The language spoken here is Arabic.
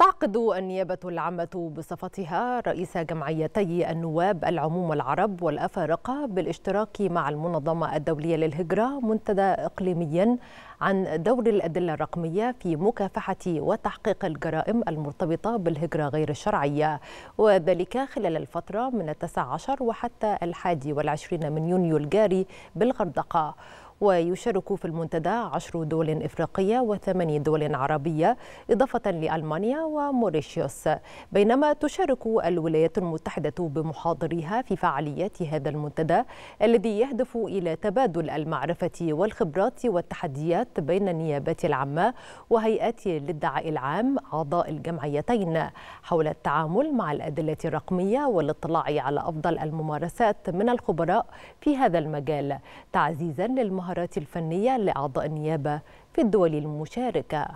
تعقد النيابة العامة بصفتها رئيس جمعيتي النواب العموم العرب والأفارقة بالاشتراك مع المنظمة الدولية للهجرة منتدى إقليميا عن دور الأدلة الرقمية في مكافحة وتحقيق الجرائم المرتبطة بالهجرة غير الشرعية وذلك خلال الفترة من التسع عشر وحتى الحادي والعشرين من يونيو الجاري بالغردقة ويشارك في المنتدى عشر دول إفريقية وثماني دول عربية إضافة لألمانيا وموريشيوس بينما تشارك الولايات المتحدة بمحاضريها في فعاليات هذا المنتدى الذي يهدف إلى تبادل المعرفة والخبرات والتحديات بين النيابات العامة وهيئات للدعاء العام أعضاء الجمعيتين حول التعامل مع الأدلة الرقمية والاطلاع على أفضل الممارسات من الخبراء في هذا المجال تعزيزا للمهارات المهارات الفنية لأعضاء النيابة في الدول المشاركة